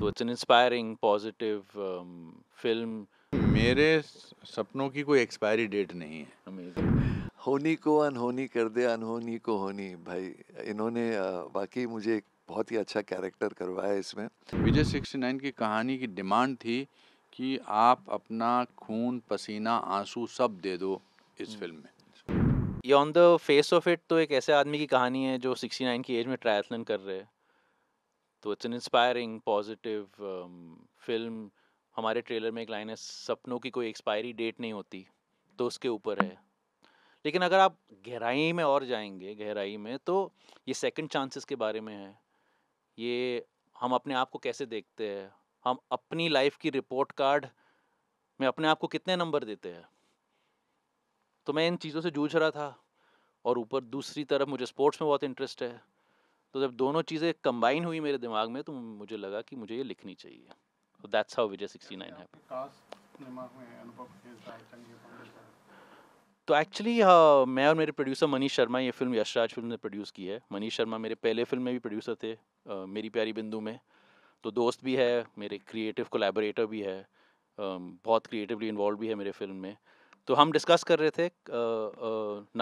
तो it's an inspiring positive film मेरे सपनों की कोई एक्सपायरी डेट नहीं है होनी को अनहोनी कर दे अनहोनी को होनी भाई इन्होंने बाकी मुझे एक बहुत ही अच्छा कैरेक्टर करवाया इसमें विजय सिक्सटी नाइन की कहानी की डिमांड थी कि आप अपना खून पसीना आंसू सब दे दो इस फिल्म हम्म। में ये on the face of it तो एक ऐसे आदमी की कहानी है जो सिक्सटी नाइन की एज में ट्रायथलन कर रहे हैं तो it's an inspiring positive film हमारे ट्रेलर में एक लाइन है सपनों की कोई एक्सपायरी डेट नहीं होती तो उसके ऊपर है लेकिन अगर आप गहराई में और जाएंगे गहराई में तो ये सेकंड चांसेस के बारे में है ये हम अपने आप को कैसे देखते हैं हम अपनी लाइफ की रिपोर्ट कार्ड में अपने आप को कितने नंबर देते हैं तो मैं इन चीज़ों से जूझ रहा था और ऊपर दूसरी तरफ मुझे स्पोर्ट्स में बहुत इंटरेस्ट है तो जब दोनों चीज़ें कंबाइन हुई मेरे दिमाग में तो मुझे लगा कि मुझे ये लिखनी चाहिए तो that's how Vijay sixty nine है तो एक्चुअली uh, मैं और मेरे प्रोड्यूसर मनीष शर्मा ये फिल्म यशराज फिल्म ने प्रोड्यूस की है मनीष शर्मा मेरे पहले फिल्म में भी प्रोड्यूसर थे uh, मेरी प्यारी बिंदु में तो दोस्त भी है मेरे क्रिएटिव कोलेबोरेटर भी है uh, बहुत क्रिएटिवली इन्वॉल्व भी है मेरे फिल्म में तो हम डिस्कस कर रहे थे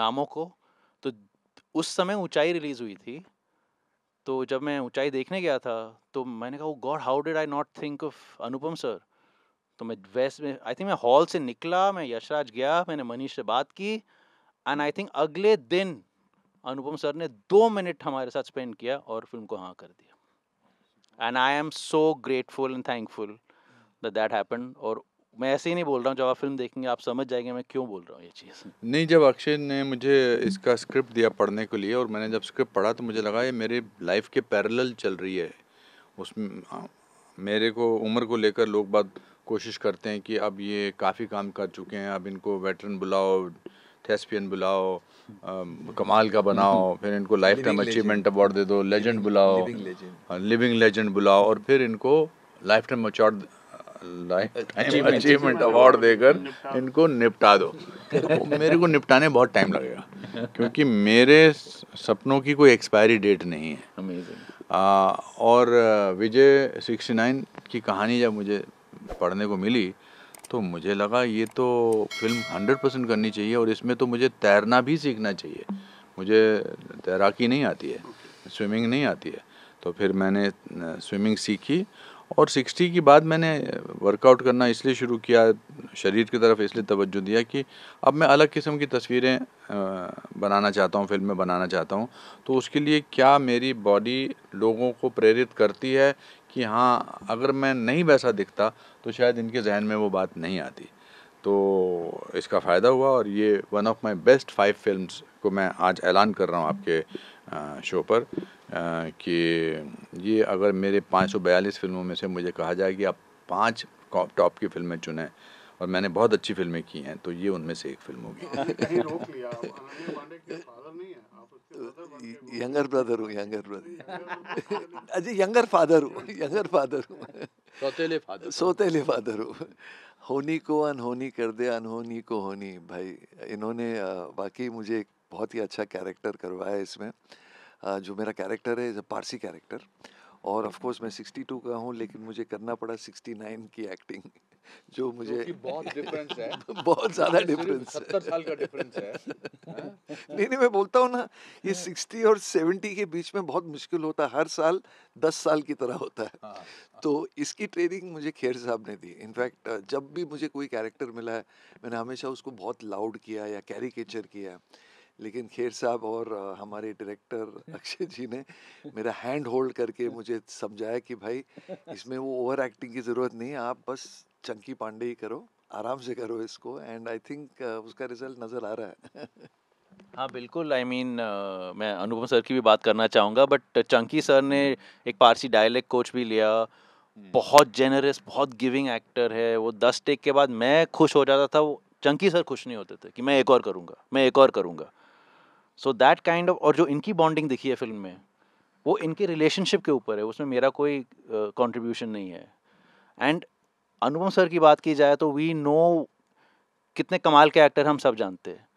नामों को तो उस समय ऊंचाई रिलीज़ हुई थी तो जब मैं ऊंचाई देखने गया था तो मैंने कहा god how did I not think of Anupam sir तो मैं वेस्ट में आई थिंक मैं हॉल से निकला मैं यशराज गया मैंने मनीष से बात की एंड आई थिंक अगले दिन अनुपम सर ने दो मिनट हमारे साथ स्पेंड किया और फिल्म को हाँ कर दिया and I am so grateful and thankful that happen और मैं ऐसे ही नहीं बोल रहा हूँ जब आप फिल्म देखेंगे आप समझ जाएंगे मैं क्यों बोल रहा हूँ ये चीज़ नहीं जब अक्षय ने मुझे इसका स्क्रिप्ट दिया पढ़ने के लिए और मैंने जब स्क्रिप्ट पढ़ा तो मुझे लगा ये मेरे लाइफ के पैरेलल चल रही है उसमें मेरे को उम्र को लेकर लोग बात कोशिश करते हैं कि अब ये काफ़ी काम कर चुके हैं अब इनको वेटरन बुलाओ थेस्पियन बुलाओ आ, कमाल का बनाओ फिर इनको लाइफ टाइम अचीवमेंट अवार्ड दे दो लेजेंड बुलाओ लिविंग लेजेंड बुलाओ और फिर इनको life time award achievement achievement award देकर इनको निपटा दो तो मेरे को निपटाने बहुत टाइम लगेगा क्योंकि मेरे सपनों की कोई एक्सपायरी डेट नहीं है आ, और विजय सिक्सटी नाइन की कहानी जब मुझे पढ़ने को मिली तो मुझे लगा ये तो फिल्म हंड्रेड परसेंट करनी चाहिए और इसमें तो मुझे तैरना भी सीखना चाहिए मुझे तैराकी नहीं आती है स्विमिंग नहीं आती है तो फिर मैंने स्विमिंग सीखी और सिक्सटी के बाद मैंने वर्कआउट करना इसलिए शुरू किया शरीर की तरफ इसलिए तवज्जो दिया कि अब मैं अलग किस्म की तस्वीरें बनाना चाहता हूँ फिल्में बनाना चाहता हूँ तो उसके लिए क्या मेरी बॉडी लोगों को प्रेरित करती है कि हाँ अगर मैं नहीं वैसा दिखता तो शायद इनके जहन में वो बात नहीं आती तो इसका फ़ायदा हुआ और ये one of my best five films को मैं आज ऐलान कर रहा हूँ आपके शो पर कि ये अगर मेरे 542 फिल्मों में से मुझे कहा जाए कि आप पांच टॉप की फिल्में चुनें और मैंने बहुत अच्छी फिल्में की हैं तो ये उनमें से एक फिल्म होगी हाँ, यंगर ब्रदर हूँ यंगर ब्रदर अजी यंगर फादर हूँ यंगर फादर हूँ सौतेले फादर सौतेले फादर हो होनी को अनहोनी कर दे अनहोनी को होनी भाई इन्होंने वाकई मुझे एक बहुत ही अच्छा कैरेक्टर करवाया इसमें जो मेरा कैरेक्टर है इज़ अ पारसी कैरेक्टर और ऑफ कोर्स मैं 62 का हूँ लेकिन मुझे करना पड़ा 69 की एक्टिंग जो मुझे बहुत डिफरेंस है बहुत ज्यादा डिफरेंस है सत्तर साल का डिफरेंस है नहीं नहीं मैं बोलता हूँ ना ये सिक्सटी हाँ। और सेवेंटी के बीच में बहुत मुश्किल होता है हर साल दस साल की तरह होता है हाँ, हाँ। तो इसकी ट्रेनिंग मुझे खेर साहब ने दी इनफैक्ट जब भी मुझे कोई कैरेक्टर मिला है मैंने हमेशा उसको बहुत लाउड किया या कैरिकेचर किया है लेकिन खेर साहब और हमारे डायरेक्टर अक्षय जी ने मेरा हैंड होल्ड करके मुझे समझाया कि भाई इसमें वो ओवर एक्टिंग की ज़रूरत नहीं है आप बस चंकी पांडे ही करो आराम से करो इसको एंड आई थिंक उसका रिजल्ट नज़र आ रहा है हाँ बिल्कुल I I mean mean, uh, मैं अनुपम सर की भी बात करना चाहूँगा बट चंकी सर ने एक पारसी डायलैक्ट कोच भी लिया हम्म। बहुत जेनरस बहुत गिविंग एक्टर है वो दस टेक के बाद मैं खुश हो जाता था वो चंकी सर खुश नहीं होते थे कि मैं एक और करूँगा मैं एक और करूँगा सो दैट काइंड ऑफ और जो इनकी बॉन्डिंग दिखी है फिल्म में वो इनके रिलेशनशिप के ऊपर है उसमें मेरा कोई कंट्रीब्यूशन uh, नहीं है एंड अनुपम सर की बात की जाए तो वी नो कितने कमाल के एक्टर हम सब जानते हैं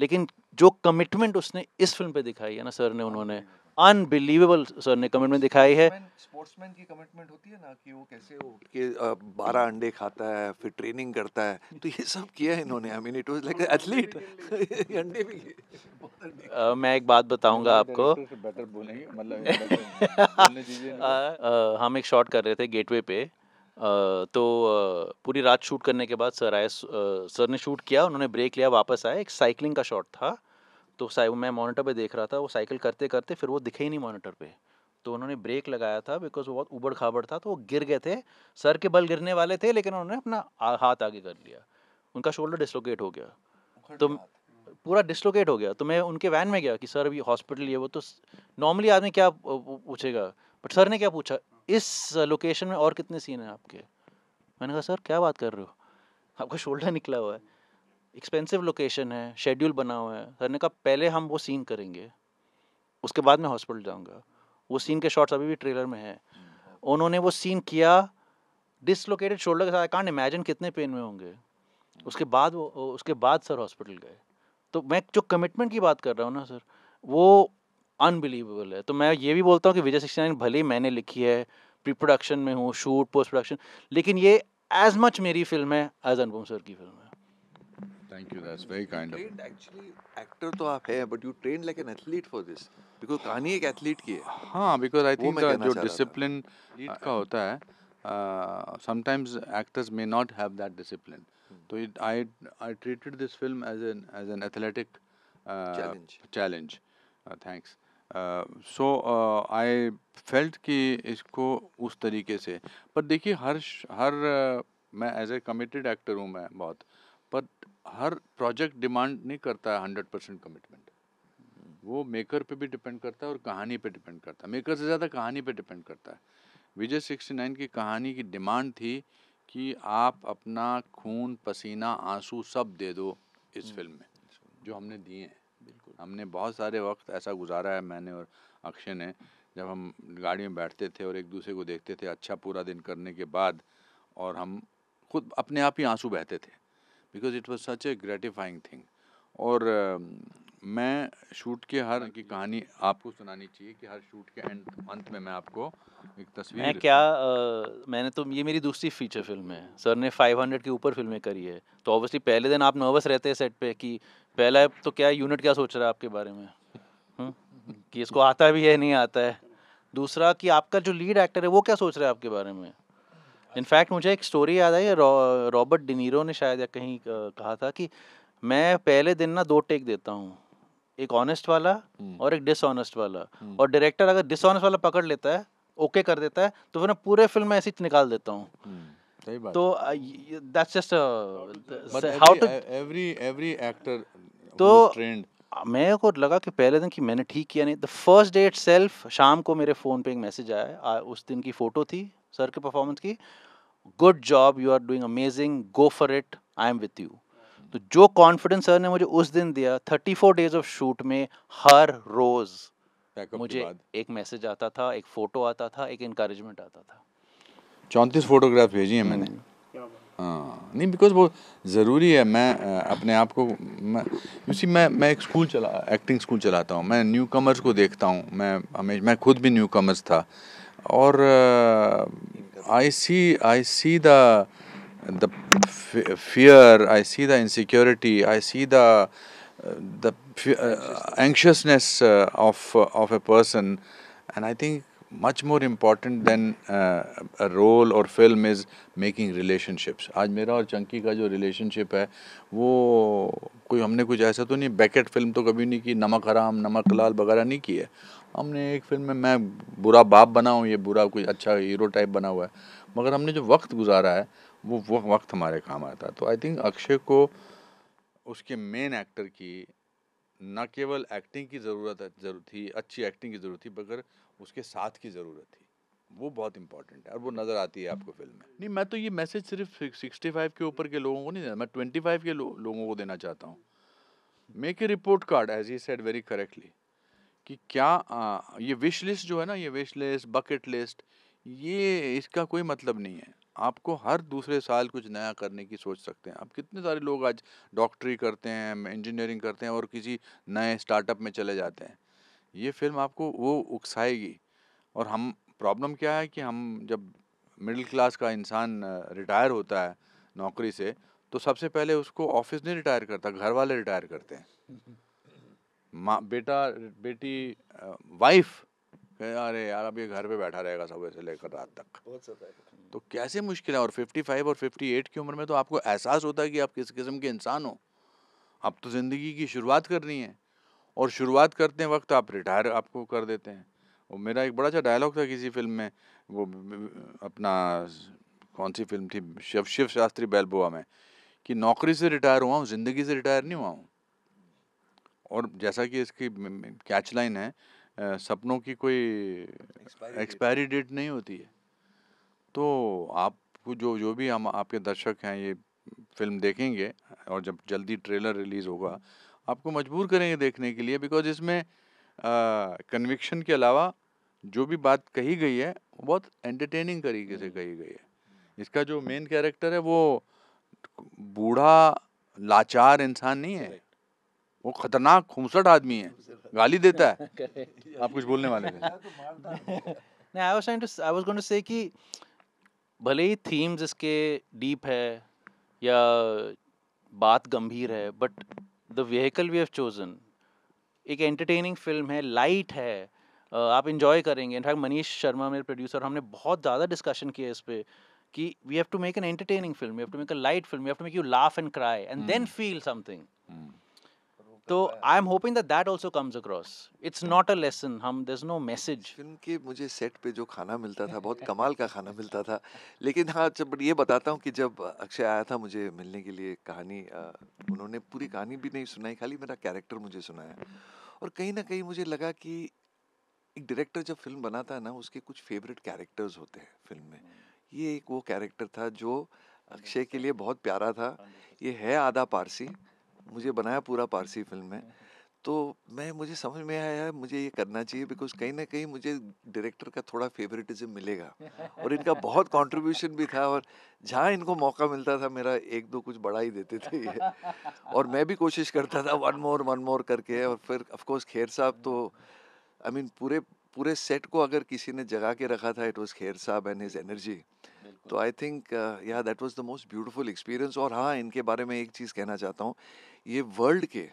लेकिन जो कमिटमेंट उसने इस फिल्म पे दिखाई है ना सर ने उन्होंने अनबिलीवेबल सर ने कमिटमेंट दिखाई है स्पोर्ट्समैन की कमिटमेंट होती है ना कि वो कैसे हो कि बारह अंडे खाता है फिर ट्रेनिंग करता है तो ये सब किया है इन्होंने I mean it was like athlete अंडे भी मैं एक बात बताऊंगा आपको बेटर बोलेंगे मतलब हम एक शॉट कर रहे थे गेटवे पे तो पूरी रात शूट करने के बाद सर आए सर ने शूट किया उन्होंने ब्रेक लिया वापस आए एक साइकिलिंग का शॉट था तो मैं मॉनिटर पे देख रहा था वो साइकिल करते करते फिर वो दिखे ही नहीं मॉनिटर पे तो उन्होंने ब्रेक लगाया था बिकॉज वो बहुत उबड़ खाबड़ था तो वो गिर गए थे सर के बल गिरने वाले थे लेकिन उन्होंने अपना हाथ आगे कर लिया उनका शोल्डर डिसलोकेट हो गया तो पूरा डिसलोकेट हो गया तो मैं उनके वैन में गया कि सर अभी हॉस्पिटल ये वो तो नॉर्मली आदमी क्या पूछेगा बट सर ने क्या पूछा इस लोकेशन में और कितने सीन हैं आपके मैंने कहा सर क्या बात कर रहे हो आपका शोल्डर निकला हुआ है एक्सपेंसिव लोकेशन है शेड्यूल बना हुआ है सर ने कहा पहले हम वो सीन करेंगे उसके बाद मैं हॉस्पिटल जाऊंगा वो सीन के शॉट्स अभी भी ट्रेलर में है उन्होंने वो सीन किया डिसलोकेटेड शोल्डर के साथ आई कांट इमेजिन कितने पेन में होंगे उसके बाद वो उसके बाद सर हॉस्पिटल गए तो मैं जो कमिटमेंट की बात कर रहा हूँ ना सर वो अनबिलीवेबल है तो मैं ये भी बोलता हूँ कि विजय सिक्सटी नाइन भले ही मैंने लिखी है प्री प्रोडक्शन में हूँ शूट पोस्ट प्रोडक्शन लेकिन ये एज मच मेरी फिल्म है एज अनुपम सर की फिल्म है Thank you. That's very kind of you. Actually actor तो आप हैं but you train like an athlete for this because कहानी एक एथलीट की है हाँ बिकॉज आई थिंक जो डिसिप्लिन uh, का होता है sometimes actors may not have that discipline तो I I treated this film as an as an athletic challenge thanks so I felt कि इसको उस तरीके से पर देखिए हर हर uh, मैं एज ए कमिटेड एक्टर हूँ मैं बहुत बट हर प्रोजेक्ट डिमांड नहीं करता है हंड्रेड परसेंट कमिटमेंट वो मेकर पे भी डिपेंड करता है और कहानी पे डिपेंड करता है मेकर से ज़्यादा कहानी पे डिपेंड करता है विजय सिक्सटी नाइन की कहानी की डिमांड थी कि आप अपना खून पसीना आंसू सब दे दो इस फिल्म हम्म। में जो हमने दिए हैं बिल्कुल हमने बहुत सारे वक्त ऐसा गुजारा है मैंने और अक्षय ने जब हम गाड़ी में बैठते थे और एक दूसरे को देखते थे अच्छा पूरा दिन करने के बाद और हम खुद अपने आप ही आंसू बहते थे because it was such a gratifying thing और uh, मैं शूट के हर की हाँ कहानी आपको सुनानी चाहिए कि हर शूट के एंड अंत में मैं आपको एक तस्वीर मैं क्या आ, मैंने तो ये मेरी दूसरी फीचर फिल्म है सर ने 500 के ऊपर फिल्में करी है तो ऑब्वियसली पहले दिन आप नर्वस रहते हैं सेट पे कि पहला तो क्या यूनिट क्या सोच रहा है आपके बारे में हम्म? कि इसको आता भी है नहीं आता है दूसरा कि आपका जो लीड एक्टर है वो क्या सोच रहा है आपके बारे में इनफैक्ट मुझे एक स्टोरी याद आई रॉबर्ट डिनीरो ने शायद या कहीं कहा था कि मैं पहले दिन ना दो टेक देता हूँ एक ऑनेस्ट वाला हम्म। और एक डिसऑनेस्ट वाला हम्म। और डायरेक्टर अगर डिसऑनेस्ट वाला पकड़ लेता है ओके कर देता है तो फिर मैं पूरे फिल्म में ऐसी निकाल देता हूँ हम्म, तो that's just how to every every actor तो मैं को लगा कि पहले दिन कि मैंने ठीक किया नहीं द फर्स्ट डे इट शाम को मेरे फ़ोन पे एक मैसेज आया उस दिन की फ़ोटो थी सर की परफॉर्मेंस की good job you are doing amazing go for it I am with you तो जो कॉन्फिडेंस सर ने मुझे उस दिन दिया thirty four days of shoot में हर रोज मुझे एक मैसेज आता था एक फोटो आता था एक इंकरेजमेंट आता था चौंतीस फोटोग्राफ भेजी है मैंने हाँ नहीं बिकॉज वो ज़रूरी है मैं अपने आप को मैं उसी मैं मैं एक स्कूल चला एक्टिंग स्कूल चलाता हूँ मैं न्यू कमर्स को देखता हूँ मैं हमेशा मैं खुद भी न्यू कमर्स था or uh, I see I see the the fear, I see the insecurity, I see the the uh, anxiousness, anxiousness uh, of of a person, and I think much more important than uh, a role or film is making relationships. आज मेरा और चंकी का जो relationship है वो कोई हमने कुछ ऐसा तो नहीं बैकेट फिल्म तो कभी नहीं की नमक हराम नमक लाल वगैरह नहीं की है हमने एक फिल्म में मैं बुरा बाप बना हूँ ये बुरा कोई अच्छा हीरो टाइप बना हुआ है मगर हमने जो वक्त गुजारा है वो वो वक्त हमारे काम आता है तो आई थिंक अक्षय को उसके मेन एक्टर की न केवल एक्टिंग की ज़रूरत जरूरत थी अच्छी एक्टिंग की ज़रूरत थी मगर उसके साथ की ज़रूरत थी वो बहुत इंपॉर्टेंट है और वो नज़र आती है आपको फिल्म में नहीं मैं तो ये मैसेज सिर्फ सिक्सटी फाइव के ऊपर के लोगों को नहीं देना मैं ट्वेंटी फाइव के लो, लोगों को देना चाहता हूँ make a report card as I said very correctly कि क्या आ, ये विश लिस्ट जो है ना ये विश लिस्ट बकेट लिस्ट ये इसका कोई मतलब नहीं है आपको हर दूसरे साल कुछ नया करने की सोच सकते हैं आप कितने सारे लोग आज डॉक्टरी करते हैं इंजीनियरिंग करते हैं और किसी नए स्टार्टअप में चले जाते हैं ये फिल्म आपको वो उकसाएगी और हम प्रॉब्लम क्या है कि हम जब मिडिल क्लास का इंसान रिटायर होता है नौकरी से तो सबसे पहले उसको ऑफिस नहीं रिटायर करता घर वाले रिटायर करते हैं माँ बेटा बेटी वाइफ अरे यार अब ये घर पे बैठा रहेगा सुबह से लेकर रात तक तो कैसे मुश्किल है और 55 और 58 की उम्र में तो आपको एहसास होता है कि आप किस किस्म के इंसान हो आप तो ज़िंदगी की शुरुआत करनी है और शुरुआत करते वक्त आप रिटायर आपको कर देते हैं और मेरा एक बड़ा अच्छा डायलॉग था किसी फिल्म में वो अपना कौन सी फिल्म थी शिव शिव शास्त्री बैलबुआ में कि नौकरी से रिटायर हुआ हूँ ज़िंदगी से रिटायर नहीं हुआ हूँ और जैसा कि इसकी कैच लाइन है सपनों की कोई एक्सपायरी डेट नहीं होती है तो आप जो जो भी हम आपके दर्शक हैं ये फिल्म देखेंगे और जब जल्दी ट्रेलर रिलीज़ होगा आपको मजबूर करेंगे देखने के लिए बिकॉज इसमें कन्विक्शन के अलावा जो भी बात कही गई है वो बहुत एंटरटेनिंग तरीके से कही गई है इसका जो मेन कैरेक्टर है वो बूढ़ा लाचार इंसान नहीं है वो खतरनाक खूबसूरत आदमी है गाली देता है आप कुछ बोलने वाले नहीं कि भले ही थीम्स इसके डीप है या बात गंभीर है but the vehicle we have chosen एक एंटरटेनिंग फिल्म है लाइट है आप इन्जॉय करेंगे इनफैक्ट मनीष शर्मा मेरे प्रोड्यूसर हमने बहुत ज़्यादा डिस्कशन किया इस पर कि we have to make an entertaining film we have to make a light film we have to make you laugh and cry and then feel something तो I am hoping that that also comes across it's not a lesson hmm there is no message film के मुझे set पे जो खाना मिलता था बहुत कमाल का खाना मिलता था लेकिन हाँ जब ये बताता हूँ कि जब अक्षय आया था मुझे मिलने के लिए कहानी उन्होंने पूरी कहानी भी नहीं सुनाई खाली मेरा कैरेक्टर मुझे सुनाया और कहीं ना कहीं मुझे लगा कि एक डायरेक्टर जब फिल्म बनाता है ना उसके कुछ फेवरेट कैरेक्टर्स होते हैं फिल्म में हम्म। ये एक वो कैरेक्टर था जो अक्षय के लिए बहुत प्यारा था ये है आधा पारसी मुझे बनाया पूरा पारसी फिल्म में तो मैं मुझे समझ में आया मुझे ये करना चाहिए बिकॉज कहीं ना कहीं मुझे डायरेक्टर का थोड़ा फेवरेटिज्म मिलेगा और इनका बहुत कंट्रीब्यूशन भी था और जहाँ इनको मौका मिलता था मेरा एक दो कुछ बड़ा ही देते थे ये और मैं भी कोशिश करता था वन मोर वन मोर करके और फिर ऑफकोर्स खेर साहब तो आई I मीन mean, पूरे पूरे सेट को अगर किसी ने जगा के रखा था इट वॉज खेर साहब एंड हिज एनर्जी तो I think yeah that was the most beautiful experience और हाँ इनके बारे में एक चीज़ कहना चाहता हूँ ये वर्ल्ड के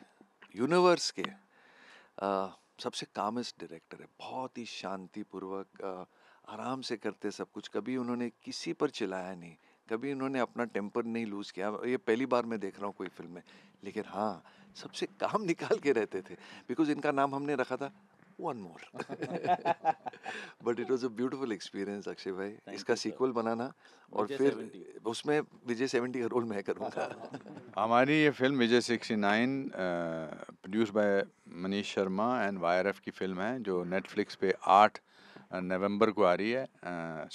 यूनिवर्स के uh, सबसे कामेस्ट डायरेक्टर है बहुत ही शांतिपूर्वक uh, आराम से करते सब कुछ कभी उन्होंने किसी पर चिल्लाया नहीं कभी उन्होंने अपना टेम्पर नहीं लूज़ किया ये पहली बार मैं देख रहा हूँ कोई फिल्म में लेकिन हाँ सबसे काम निकाल के रहते थे बिकॉज इनका नाम हमने रखा था one more. But it was a beautiful experience, Akshay bhai Thank you, sequel बनाना और फिर usme vijay 70 ka role main करूँगा. हमारी ये film vijay 69 produce by Manish Sharma and yrf की फिल्म है जो नेटफ्लिक्स पे 8 नवंबर को आ रही है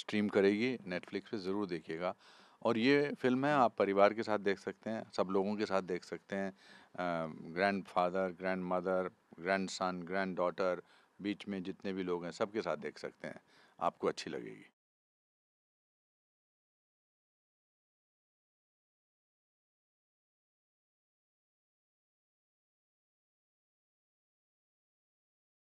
स्ट्रीम uh, करेगी नेटफ्लिक्स पे ज़रूर dekhiyega और ये फिल्म है आप परिवार के साथ देख सकते हैं सब लोगों के साथ देख सकते हैं grandfather grandmother grandson granddaughter बीच में जितने भी लोग हैं सबके साथ देख सकते हैं आपको अच्छी लगेगी